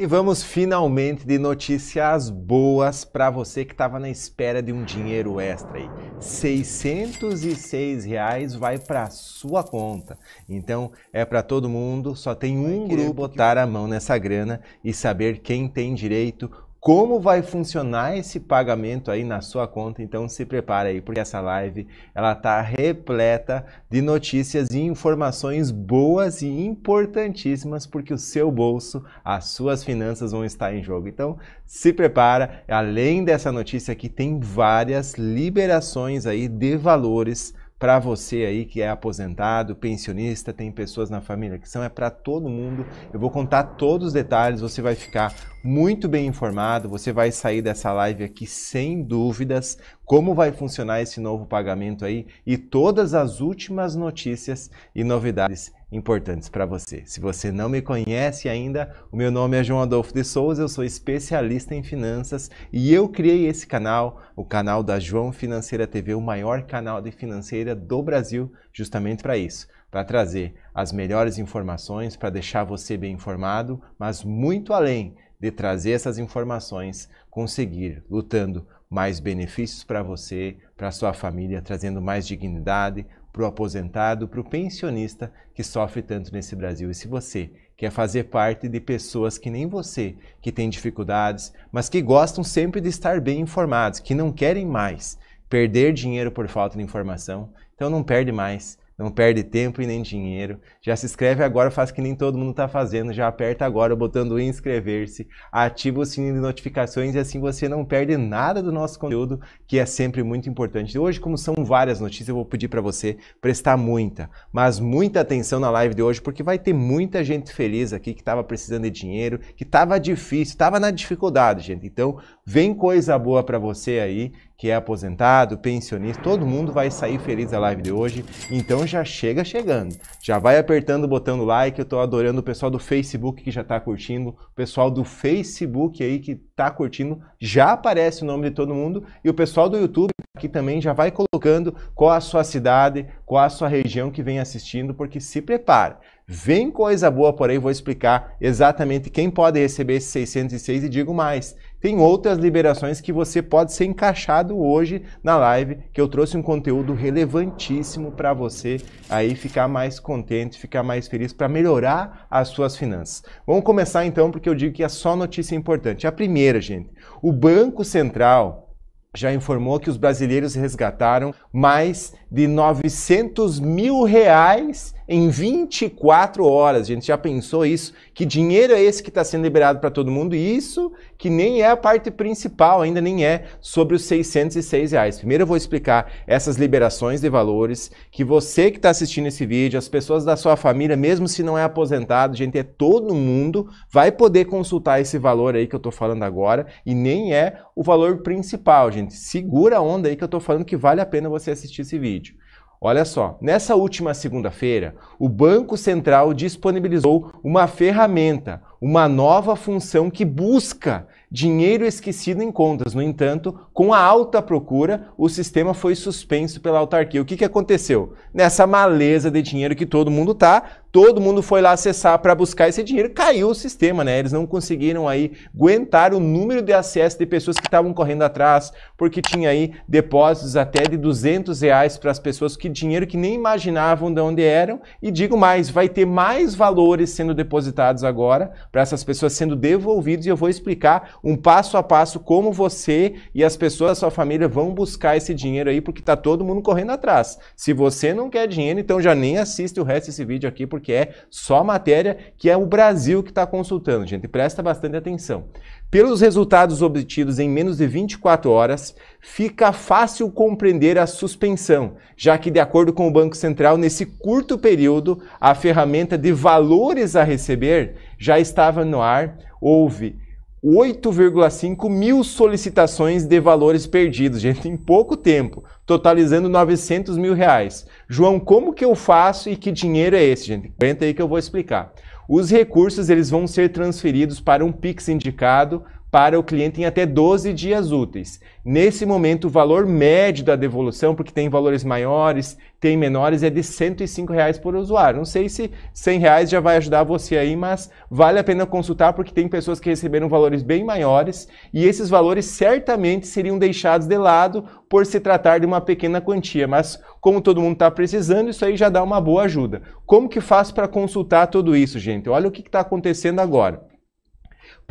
E vamos finalmente de notícias boas para você que estava na espera de um dinheiro extra aí. 606 reais vai para sua conta. Então é para todo mundo, só tem um grupo botar a mão nessa grana e saber quem tem direito, como vai funcionar esse pagamento aí na sua conta. Então se prepara aí, porque essa live ela tá repleta de notícias e informações boas e importantíssimas, porque o seu bolso, as suas finanças vão estar em jogo. Então se prepara. Além dessa notícia aqui, tem várias liberações aí de valores para você aí que é aposentado, pensionista, tem pessoas na família que são, é para todo mundo. Eu vou contar todos os detalhes, você vai ficar muito bem informado, você vai sair dessa live aqui sem dúvidas como vai funcionar esse novo pagamento aí e todas as últimas notícias e novidades importantes para você. Se você não me conhece ainda, o meu nome é João Adolfo de Souza, eu sou especialista em finanças e eu criei esse canal, o canal da João Financeira TV, o maior canal de financeira do Brasil, justamente para isso, para trazer as melhores informações, para deixar você bem informado, mas muito além de trazer essas informações, conseguir lutando mais benefícios para você, para sua família, trazendo mais dignidade para o aposentado, para o pensionista que sofre tanto nesse Brasil. E se você quer fazer parte de pessoas que nem você, que têm dificuldades, mas que gostam sempre de estar bem informados, que não querem mais perder dinheiro por falta de informação, então não perde mais não perde tempo e nem dinheiro. Já se inscreve agora, faz que nem todo mundo está fazendo. Já aperta agora botando inscrever-se, ativa o sininho de notificações e assim você não perde nada do nosso conteúdo, que é sempre muito importante. Hoje, como são várias notícias, eu vou pedir para você prestar muita, mas muita atenção na live de hoje, porque vai ter muita gente feliz aqui que estava precisando de dinheiro, que estava difícil, estava na dificuldade, gente. Então, vem coisa boa para você aí que é aposentado, pensionista, todo mundo vai sair feliz da live de hoje. Então já chega chegando. Já vai apertando o botão do like. Eu tô adorando o pessoal do Facebook que já tá curtindo, o pessoal do Facebook aí que tá curtindo, já aparece o nome de todo mundo e o pessoal do YouTube aqui também já vai colocando qual a sua cidade, qual a sua região que vem assistindo, porque se prepara. Vem coisa boa, porém vou explicar exatamente quem pode receber esses 606 e digo mais. Tem outras liberações que você pode ser encaixado hoje na live, que eu trouxe um conteúdo relevantíssimo para você aí ficar mais contente, ficar mais feliz para melhorar as suas finanças. Vamos começar então, porque eu digo que é só notícia importante. A primeira, gente, o Banco Central já informou que os brasileiros resgataram mais de 900 mil reais em 24 horas. A gente já pensou isso? Que dinheiro é esse que está sendo liberado para todo mundo? E isso que nem é a parte principal, ainda nem é sobre os 606 reais. Primeiro eu vou explicar essas liberações de valores que você que está assistindo esse vídeo, as pessoas da sua família, mesmo se não é aposentado, gente, é todo mundo, vai poder consultar esse valor aí que eu estou falando agora e nem é o valor principal, gente. Segura a onda aí que eu estou falando que vale a pena você assistir esse vídeo. Olha só, nessa última segunda-feira, o Banco Central disponibilizou uma ferramenta, uma nova função que busca dinheiro esquecido em contas. No entanto, com a alta procura, o sistema foi suspenso pela autarquia. O que, que aconteceu? Nessa maleza de dinheiro que todo mundo tá, todo mundo foi lá acessar para buscar esse dinheiro, caiu o sistema, né? Eles não conseguiram aí aguentar o número de acesso de pessoas que estavam correndo atrás, porque tinha aí depósitos até de 200 reais para as pessoas que dinheiro que nem imaginavam de onde eram. E digo mais, vai ter mais valores sendo depositados agora para essas pessoas sendo devolvidos e eu vou explicar um passo a passo como você e as pessoas da sua família vão buscar esse dinheiro aí, porque está todo mundo correndo atrás. Se você não quer dinheiro, então já nem assiste o resto desse vídeo aqui, porque porque é só matéria que é o Brasil que está consultando, gente. Presta bastante atenção. Pelos resultados obtidos em menos de 24 horas, fica fácil compreender a suspensão, já que, de acordo com o Banco Central, nesse curto período, a ferramenta de valores a receber já estava no ar. Houve 8,5 mil solicitações de valores perdidos, gente, em pouco tempo, totalizando 900 mil reais. João, como que eu faço e que dinheiro é esse, gente? Aguenta aí que eu vou explicar. Os recursos eles vão ser transferidos para um Pix indicado para o cliente em até 12 dias úteis. Nesse momento, o valor médio da devolução, porque tem valores maiores, tem menores, é de 105 reais por usuário. Não sei se 100 reais já vai ajudar você aí, mas vale a pena consultar porque tem pessoas que receberam valores bem maiores e esses valores certamente seriam deixados de lado por se tratar de uma pequena quantia, mas como todo mundo está precisando, isso aí já dá uma boa ajuda. Como que faz para consultar tudo isso, gente? Olha o que está acontecendo agora.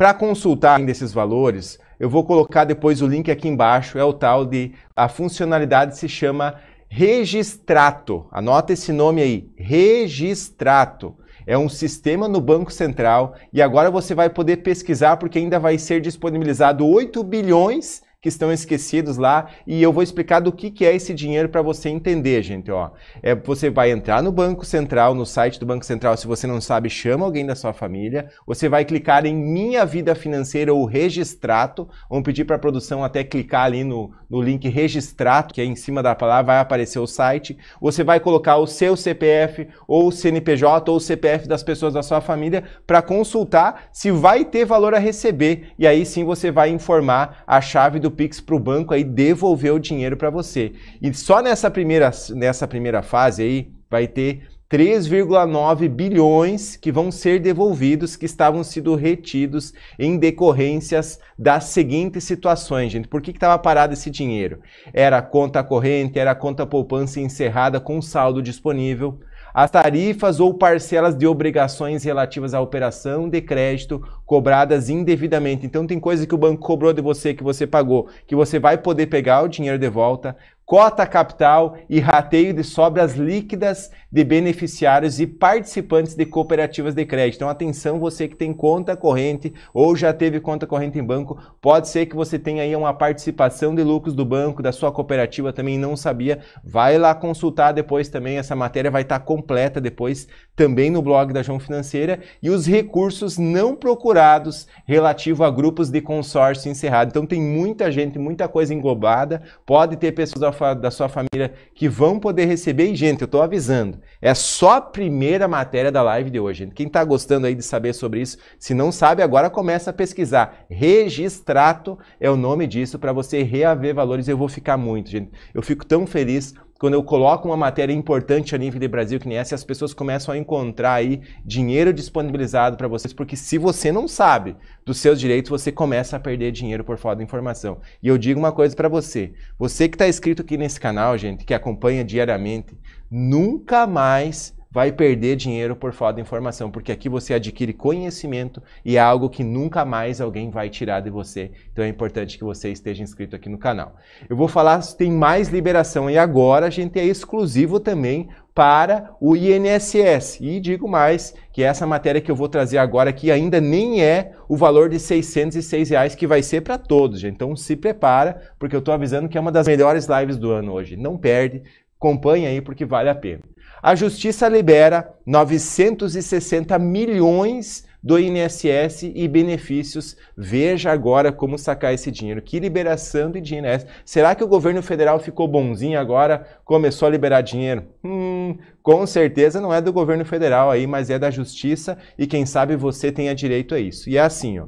Para consultar desses valores, eu vou colocar depois o link aqui embaixo, é o tal de a funcionalidade se chama Registrato. Anota esse nome aí, Registrato. É um sistema no Banco Central e agora você vai poder pesquisar porque ainda vai ser disponibilizado 8 bilhões que estão esquecidos lá e eu vou explicar do que, que é esse dinheiro para você entender, gente. Ó, é, você vai entrar no Banco Central, no site do Banco Central, se você não sabe, chama alguém da sua família. Você vai clicar em Minha Vida Financeira ou Registrato. Vamos pedir para a produção até clicar ali no, no link Registrato, que é em cima da palavra, vai aparecer o site. Você vai colocar o seu CPF ou CNPJ ou CPF das pessoas da sua família para consultar se vai ter valor a receber. E aí sim você vai informar a chave do Pix para o banco aí devolver o dinheiro para você. E só nessa primeira, nessa primeira fase aí vai ter 3,9 bilhões que vão ser devolvidos, que estavam sendo retidos em decorrências das seguintes situações, gente. Por que estava parado esse dinheiro? Era conta corrente, era conta poupança encerrada com saldo disponível, as tarifas ou parcelas de obrigações relativas à operação de crédito cobradas indevidamente. Então tem coisa que o banco cobrou de você que você pagou, que você vai poder pegar o dinheiro de volta, cota capital e rateio de sobras líquidas de beneficiários e participantes de cooperativas de crédito. Então, atenção, você que tem conta corrente ou já teve conta corrente em banco, pode ser que você tenha aí uma participação de lucros do banco, da sua cooperativa também não sabia. Vai lá consultar depois também, essa matéria vai estar completa depois também no blog da João Financeira. E os recursos não procurados relativo a grupos de consórcio encerrado. Então, tem muita gente, muita coisa englobada, pode ter pessoas da sua família que vão poder receber. E, gente, eu estou avisando, é só a primeira matéria da live de hoje. Quem está gostando aí de saber sobre isso, se não sabe, agora começa a pesquisar. Registrato é o nome disso para você reaver valores. Eu vou ficar muito, gente. Eu fico tão feliz quando eu coloco uma matéria importante a nível de Brasil que nem essa, as pessoas começam a encontrar aí dinheiro disponibilizado para vocês, porque se você não sabe dos seus direitos, você começa a perder dinheiro por falta de informação. E eu digo uma coisa para você, você que está inscrito aqui nesse canal, gente, que acompanha diariamente, nunca mais vai perder dinheiro por falta de informação, porque aqui você adquire conhecimento e é algo que nunca mais alguém vai tirar de você. Então é importante que você esteja inscrito aqui no canal. Eu vou falar se tem mais liberação e agora a gente é exclusivo também para o INSS. E digo mais que essa matéria que eu vou trazer agora aqui ainda nem é o valor de 606 reais que vai ser para todos, gente. Então se prepara, porque eu estou avisando que é uma das melhores lives do ano hoje. Não perde, Acompanhe aí porque vale a pena. A justiça libera 960 milhões do INSS e benefícios. Veja agora como sacar esse dinheiro. Que liberação de dinheiro é essa? Será que o governo federal ficou bonzinho agora? Começou a liberar dinheiro? Hum, com certeza não é do governo federal aí, mas é da justiça e quem sabe você tenha direito a isso. E é assim, ó.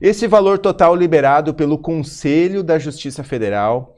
Esse valor total liberado pelo Conselho da Justiça Federal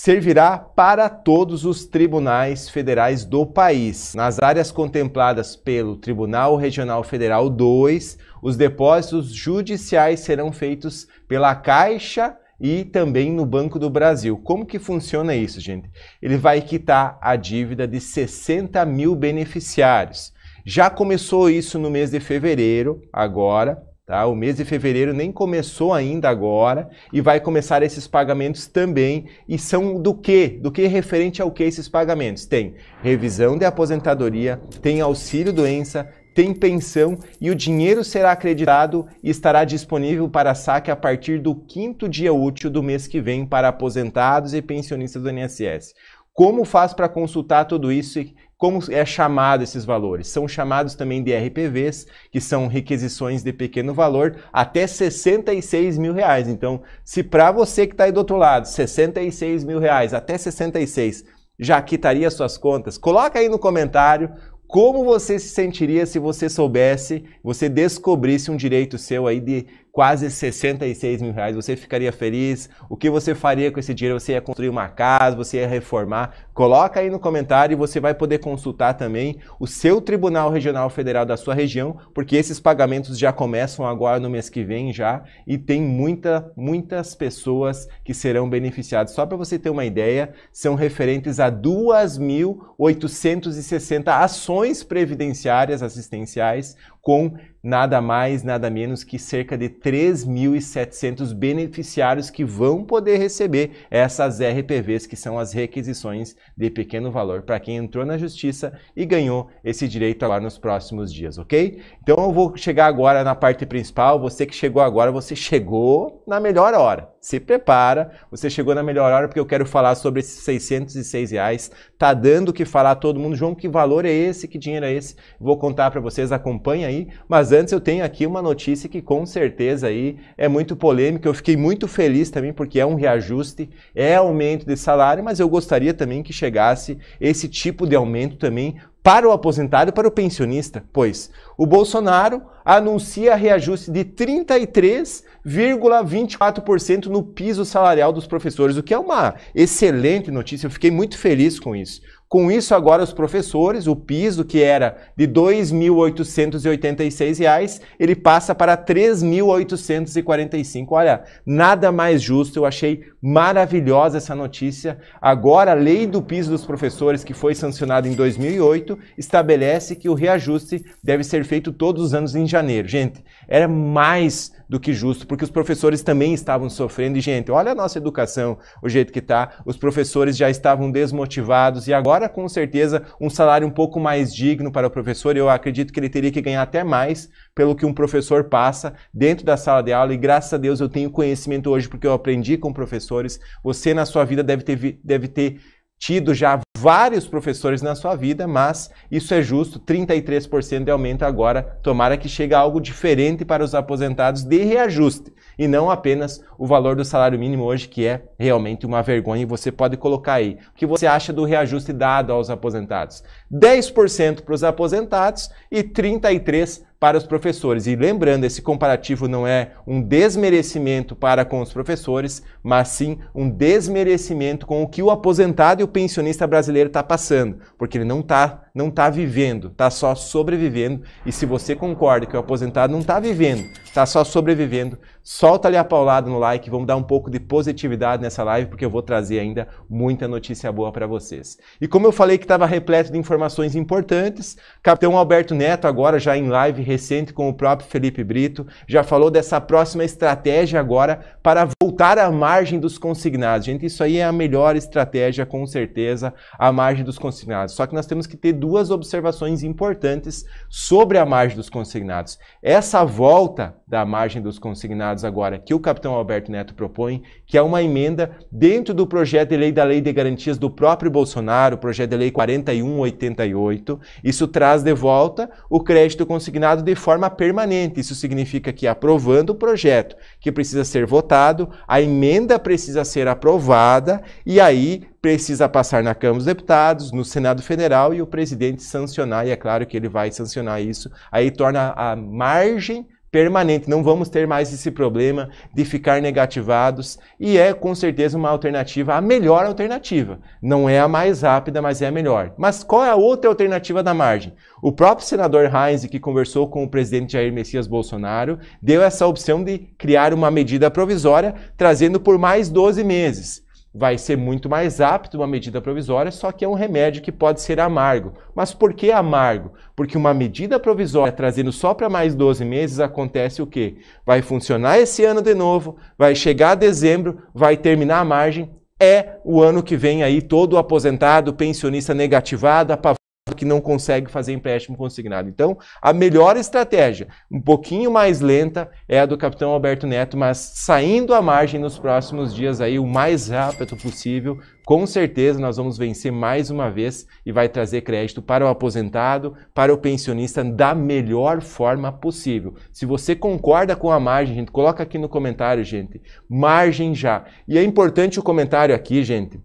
servirá para todos os tribunais federais do país. Nas áreas contempladas pelo Tribunal Regional Federal 2, os depósitos judiciais serão feitos pela Caixa e também no Banco do Brasil. Como que funciona isso, gente? Ele vai quitar a dívida de 60 mil beneficiários. Já começou isso no mês de fevereiro, agora, Tá? O mês de fevereiro nem começou ainda agora e vai começar esses pagamentos também. E são do que? Do que referente ao que esses pagamentos? Tem revisão de aposentadoria, tem auxílio doença, tem pensão e o dinheiro será acreditado e estará disponível para saque a partir do quinto dia útil do mês que vem para aposentados e pensionistas do INSS. Como faz para consultar tudo isso como é chamado esses valores? São chamados também de RPVs, que são requisições de pequeno valor, até 66 mil reais. Então, se para você que está aí do outro lado, 66 mil reais, até 66, já quitaria suas contas, coloca aí no comentário como você se sentiria se você soubesse, você descobrisse um direito seu aí de quase 66 mil reais. Você ficaria feliz? O que você faria com esse dinheiro? Você ia construir uma casa? Você ia reformar? Coloca aí no comentário e você vai poder consultar também o seu Tribunal Regional Federal da sua região, porque esses pagamentos já começam agora no mês que vem já e tem muita, muitas pessoas que serão beneficiadas. Só para você ter uma ideia, são referentes a 2.860 ações previdenciárias assistenciais com nada mais, nada menos que cerca de 3.700 beneficiários que vão poder receber essas RPVs, que são as requisições de pequeno valor, para quem entrou na justiça e ganhou esse direito agora nos próximos dias, ok? Então eu vou chegar agora na parte principal. Você que chegou agora, você chegou na melhor hora se prepara, você chegou na melhor hora porque eu quero falar sobre esses 606 reais. Tá dando o que falar a todo mundo, João, que valor é esse, que dinheiro é esse? Vou contar para vocês, acompanha aí. Mas antes eu tenho aqui uma notícia que com certeza aí é muito polêmica. Eu fiquei muito feliz também porque é um reajuste, é aumento de salário, mas eu gostaria também que chegasse esse tipo de aumento também para o aposentado e para o pensionista, pois o Bolsonaro anuncia reajuste de 33,24% no piso salarial dos professores, o que é uma excelente notícia. Eu fiquei muito feliz com isso. Com isso, agora os professores, o piso que era de R$ 2.886, ele passa para R$ 3.845. Olha, nada mais justo, eu achei maravilhosa essa notícia. Agora, a lei do piso dos professores, que foi sancionada em 2008, estabelece que o reajuste deve ser feito todos os anos em janeiro. Gente, era mais do que justo, porque os professores também estavam sofrendo. E, gente, olha a nossa educação, o jeito que está. Os professores já estavam desmotivados e agora, com certeza, um salário um pouco mais digno para o professor. Eu acredito que ele teria que ganhar até mais pelo que um professor passa dentro da sala de aula. E graças a Deus eu tenho conhecimento hoje, porque eu aprendi com professores. Você, na sua vida, deve ter. Deve ter tido já vários professores na sua vida, mas isso é justo, 33% de aumento agora. Tomara que chegue algo diferente para os aposentados de reajuste e não apenas o valor do salário mínimo hoje, que é realmente uma vergonha. E você pode colocar aí o que você acha do reajuste dado aos aposentados: 10% para os aposentados e 33% para os professores. E lembrando, esse comparativo não é um desmerecimento para com os professores, mas sim um desmerecimento com o que o aposentado e o pensionista brasileiro está passando, porque ele não está não está vivendo, está só sobrevivendo. E se você concorda que o aposentado não está vivendo, está só sobrevivendo, solta ali a paulada no like, vamos dar um pouco de positividade nessa live, porque eu vou trazer ainda muita notícia boa para vocês. E como eu falei que estava repleto de informações importantes, Capitão Alberto Neto, agora já em live recente com o próprio Felipe Brito, já falou dessa próxima estratégia agora para voltar à margem dos consignados. Gente, isso aí é a melhor estratégia, com certeza, à margem dos consignados. Só que nós temos que ter duas duas observações importantes sobre a margem dos consignados. Essa volta da margem dos consignados agora que o capitão Alberto Neto propõe, que é uma emenda dentro do projeto de lei da Lei de Garantias do próprio Bolsonaro, projeto de lei 4188, isso traz de volta o crédito consignado de forma permanente. Isso significa que aprovando o projeto, que precisa ser votado, a emenda precisa ser aprovada e aí precisa passar na Câmara dos Deputados, no Senado Federal e o presidente sancionar, e é claro que ele vai sancionar isso, aí torna a margem permanente. Não vamos ter mais esse problema de ficar negativados e é com certeza uma alternativa, a melhor alternativa. Não é a mais rápida, mas é a melhor. Mas qual é a outra alternativa da margem? O próprio senador Heinz, que conversou com o presidente Jair Messias Bolsonaro, deu essa opção de criar uma medida provisória, trazendo por mais 12 meses vai ser muito mais apto uma medida provisória, só que é um remédio que pode ser amargo. Mas por que amargo? Porque uma medida provisória trazendo só para mais 12 meses acontece o quê? Vai funcionar esse ano de novo, vai chegar a dezembro, vai terminar a margem, é o ano que vem aí todo aposentado, pensionista negativado, apavorado que não consegue fazer empréstimo consignado. Então, a melhor estratégia, um pouquinho mais lenta, é a do capitão Alberto Neto, mas saindo à margem nos próximos dias aí o mais rápido possível, com certeza nós vamos vencer mais uma vez e vai trazer crédito para o aposentado, para o pensionista da melhor forma possível. Se você concorda com a margem, gente, coloca aqui no comentário, gente. Margem já. E é importante o comentário aqui, gente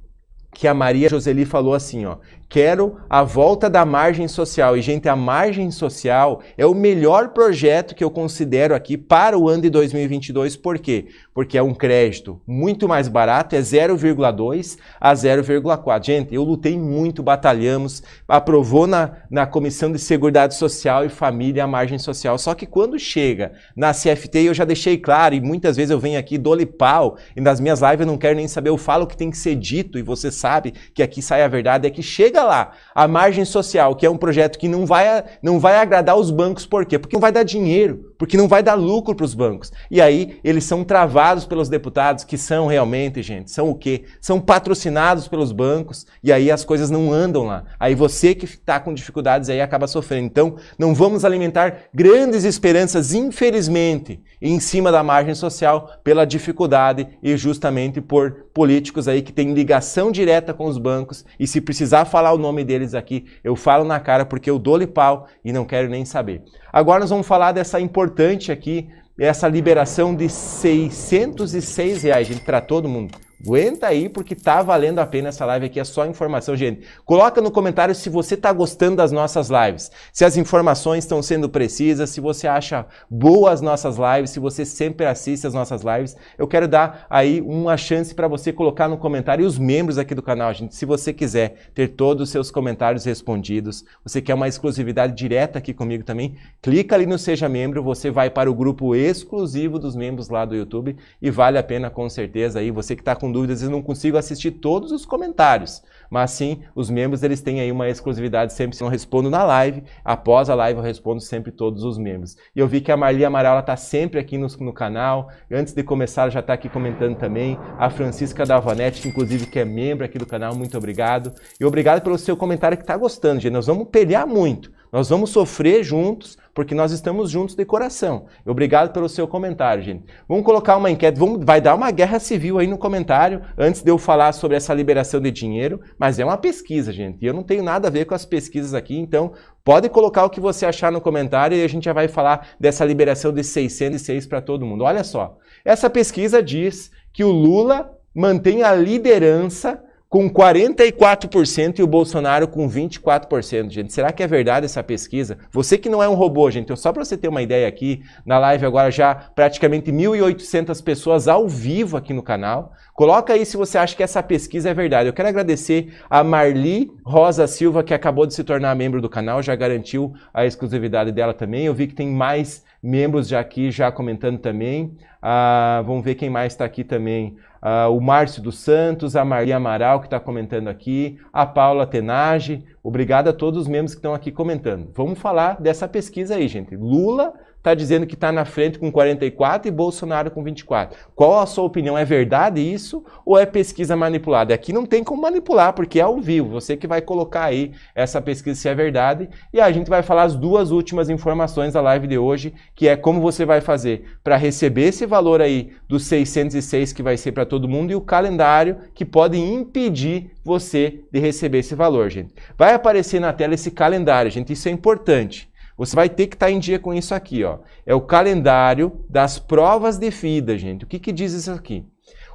que a Maria Joseli falou assim, ó. Quero a volta da margem social. E, gente, a margem social é o melhor projeto que eu considero aqui para o ano de 2022. Por quê? Porque é um crédito muito mais barato, é 0,2 a 0,4. Gente, eu lutei muito, batalhamos, aprovou na, na Comissão de Seguridade Social e Família a margem social. Só que quando chega na CFT, eu já deixei claro, e muitas vezes eu venho aqui, dole pau, e nas minhas lives eu não quero nem saber, eu falo o que tem que ser dito, e você sabe que aqui sai a verdade, é que chega lá a margem social, que é um projeto que não vai, não vai agradar os bancos, por quê? Porque não vai dar dinheiro porque não vai dar lucro para os bancos. E aí eles são travados pelos deputados, que são realmente, gente, são o quê? São patrocinados pelos bancos, e aí as coisas não andam lá. Aí você que está com dificuldades aí acaba sofrendo. Então, não vamos alimentar grandes esperanças, infelizmente, em cima da margem social pela dificuldade e justamente por políticos aí que têm ligação direta com os bancos. E se precisar falar o nome deles aqui, eu falo na cara porque eu dou-lhe pau e não quero nem saber. Agora nós vamos falar dessa importante aqui, essa liberação de 606 reais, gente, para todo mundo. Aguenta aí, porque tá valendo a pena essa live aqui, é só informação, gente. Coloca no comentário se você tá gostando das nossas lives, se as informações estão sendo precisas, se você acha boas nossas lives, se você sempre assiste as nossas lives. Eu quero dar aí uma chance para você colocar no comentário e os membros aqui do canal, gente. Se você quiser ter todos os seus comentários respondidos, você quer uma exclusividade direta aqui comigo também, clica ali no Seja Membro, você vai para o grupo exclusivo dos membros lá do YouTube e vale a pena com certeza aí, você que está com dúvidas, eu não consigo assistir todos os comentários. Mas sim, os membros eles têm aí uma exclusividade sempre. Se eu não respondo na live, após a live eu respondo sempre todos os membros. E eu vi que a Marli Amaral está sempre aqui no, no canal. Antes de começar, já está aqui comentando também. A Francisca Davanetti, que inclusive que é membro aqui do canal, muito obrigado. E obrigado pelo seu comentário que está gostando, gente. Nós vamos pelear muito nós vamos sofrer juntos, porque nós estamos juntos de coração. Obrigado pelo seu comentário, gente. Vamos colocar uma enquete, vamos, vai dar uma guerra civil aí no comentário, antes de eu falar sobre essa liberação de dinheiro, mas é uma pesquisa, gente, e eu não tenho nada a ver com as pesquisas aqui, então pode colocar o que você achar no comentário e a gente já vai falar dessa liberação de 606 para todo mundo. Olha só, essa pesquisa diz que o Lula mantém a liderança com 44% e o Bolsonaro com 24%, gente. Será que é verdade essa pesquisa? Você que não é um robô, gente, eu, só para você ter uma ideia aqui, na live agora já praticamente 1.800 pessoas ao vivo aqui no canal. Coloca aí se você acha que essa pesquisa é verdade. Eu quero agradecer a Marli Rosa Silva, que acabou de se tornar membro do canal, já garantiu a exclusividade dela também. Eu vi que tem mais membros já aqui, já comentando também. Ah, vamos ver quem mais está aqui também uh, o Márcio dos Santos, a Maria Amaral, que está comentando aqui, a Paula Tenage, Obrigado a todos os membros que estão aqui comentando. Vamos falar dessa pesquisa aí, gente. Lula está dizendo que está na frente com 44 e Bolsonaro com 24. Qual a sua opinião? É verdade isso ou é pesquisa manipulada? Aqui não tem como manipular, porque é ao vivo. Você que vai colocar aí essa pesquisa se é verdade. E a gente vai falar as duas últimas informações da live de hoje, que é como você vai fazer para receber esse valor aí dos 606 que vai ser para todo mundo e o calendário que pode impedir você de receber esse valor, gente. Vai aparecer na tela esse calendário, gente, isso é importante. Você vai ter que estar tá em dia com isso aqui, ó. É o calendário das provas de FIDA, gente. O que, que diz isso aqui?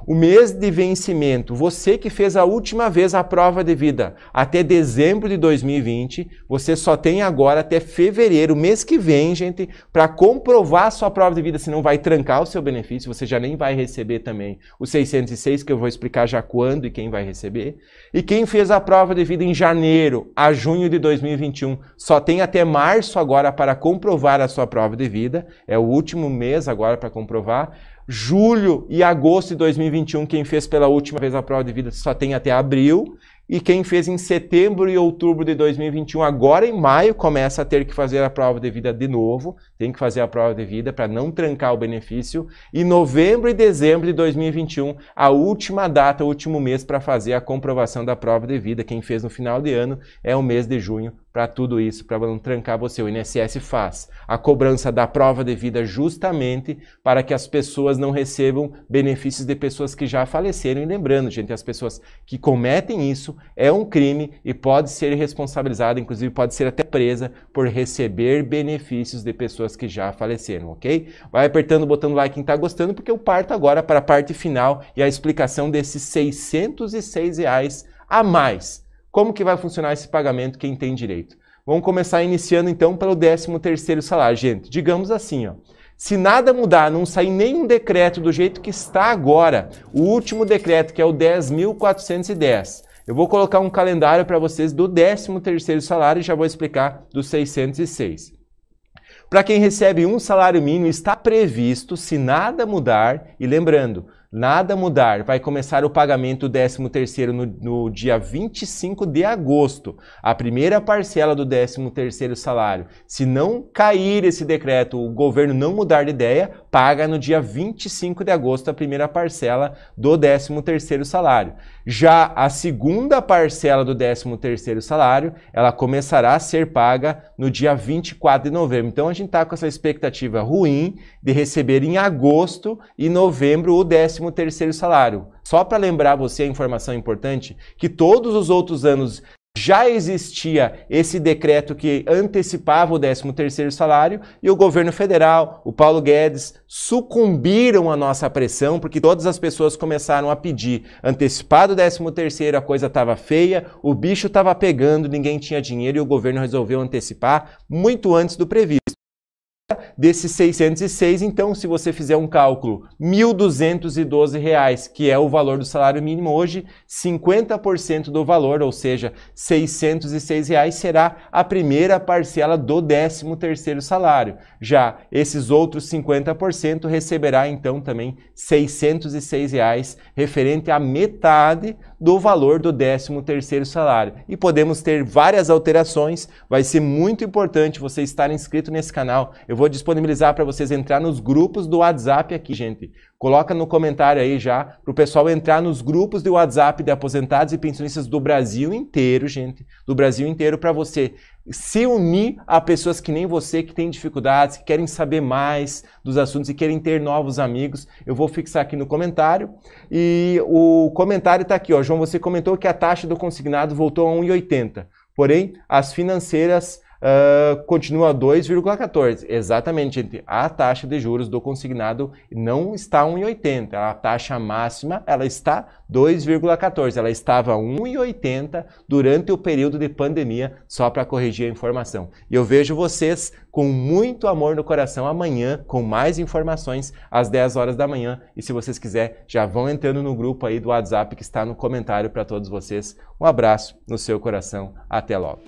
O mês de vencimento, você que fez a última vez a prova de vida até dezembro de 2020, você só tem agora até fevereiro, mês que vem, gente, para comprovar a sua prova de vida, senão vai trancar o seu benefício, você já nem vai receber também os 606, que eu vou explicar já quando e quem vai receber. E quem fez a prova de vida em janeiro a junho de 2021, só tem até março agora para comprovar a sua prova de vida, é o último mês agora para comprovar julho e agosto de 2021, quem fez pela última vez a prova de vida só tem até abril. E quem fez em setembro e outubro de 2021, agora em maio, começa a ter que fazer a prova de vida de novo. Tem que fazer a prova de vida para não trancar o benefício. E novembro e dezembro de 2021, a última data, o último mês para fazer a comprovação da prova de vida. Quem fez no final de ano é o mês de junho para tudo isso, para não trancar você. O INSS faz a cobrança da prova de vida justamente para que as pessoas não recebam benefícios de pessoas que já faleceram. E lembrando, gente, as pessoas que cometem isso é um crime e pode ser responsabilizada, inclusive pode ser até presa por receber benefícios de pessoas que já faleceram, ok? Vai apertando, botando like quem está gostando, porque eu parto agora para a parte final e a explicação desses 606 reais a mais como que vai funcionar esse pagamento, quem tem direito? Vamos começar iniciando então pelo 13º salário. Gente, digamos assim, ó, se nada mudar, não sair nenhum decreto do jeito que está agora, o último decreto que é o 10.410, eu vou colocar um calendário para vocês do 13º salário e já vou explicar do 606. Para quem recebe um salário mínimo, está previsto, se nada mudar, e lembrando, nada mudar, vai começar o pagamento do 13º no, no dia 25 de agosto, a primeira parcela do 13º salário. Se não cair esse decreto, o governo não mudar de ideia, paga no dia 25 de agosto a primeira parcela do 13º salário. Já a segunda parcela do 13º salário, ela começará a ser paga no dia 24 de novembro. Então a gente está com essa expectativa ruim de receber em agosto e novembro o 13º salário. Só para lembrar você a informação importante que todos os outros anos já existia esse decreto que antecipava o 13 terceiro salário e o governo federal, o Paulo Guedes, sucumbiram à nossa pressão, porque todas as pessoas começaram a pedir antecipado o 13 terceiro a coisa estava feia, o bicho estava pegando, ninguém tinha dinheiro e o governo resolveu antecipar muito antes do previsto desses 606, então se você fizer um cálculo, R$ 1.212, que é o valor do salário mínimo hoje, 50% do valor, ou seja, R$ 606 reais será a primeira parcela do 13º salário. Já esses outros 50% receberá então também R$ 606 reais, referente à metade do valor do 13º salário. E podemos ter várias alterações, vai ser muito importante você estar inscrito nesse canal. Eu vou disponibilizar para vocês entrar nos grupos do WhatsApp aqui, gente. Coloca no comentário aí já para o pessoal entrar nos grupos do WhatsApp de aposentados e pensionistas do Brasil inteiro, gente. Do Brasil inteiro para você se unir a pessoas que nem você, que têm dificuldades, que querem saber mais dos assuntos e querem ter novos amigos. Eu vou fixar aqui no comentário. E o comentário está aqui, ó. João, você comentou que a taxa do consignado voltou a 1,80. Porém, as financeiras uh, continua 2,14. Exatamente, gente. A taxa de juros do consignado não está 1,80. A taxa máxima ela está 2,14. Ela estava 1,80 durante o período de pandemia, só para corrigir a informação. E eu vejo vocês com muito amor no coração amanhã, com mais informações às 10 horas da manhã. E se vocês quiserem, já vão entrando no grupo aí do WhatsApp que está no comentário para todos vocês. Um abraço no seu coração. Até logo.